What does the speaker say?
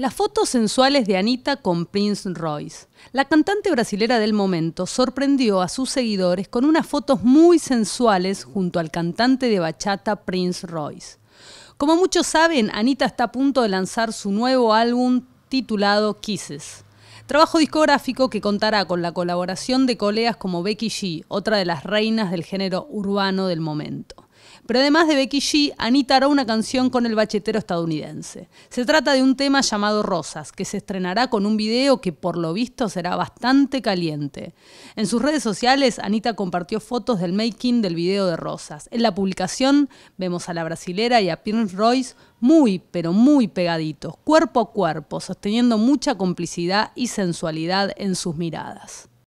Las fotos sensuales de Anita con Prince Royce. La cantante brasilera del momento sorprendió a sus seguidores con unas fotos muy sensuales junto al cantante de bachata Prince Royce. Como muchos saben, Anita está a punto de lanzar su nuevo álbum titulado Kisses. Trabajo discográfico que contará con la colaboración de colegas como Becky G, otra de las reinas del género urbano del momento. Pero además de Becky G, Anita hará una canción con el bachetero estadounidense. Se trata de un tema llamado Rosas, que se estrenará con un video que por lo visto será bastante caliente. En sus redes sociales, Anita compartió fotos del making del video de Rosas. En la publicación vemos a la brasilera y a Pierce Royce muy, pero muy pegaditos, cuerpo a cuerpo, sosteniendo mucha complicidad y sensualidad en sus miradas.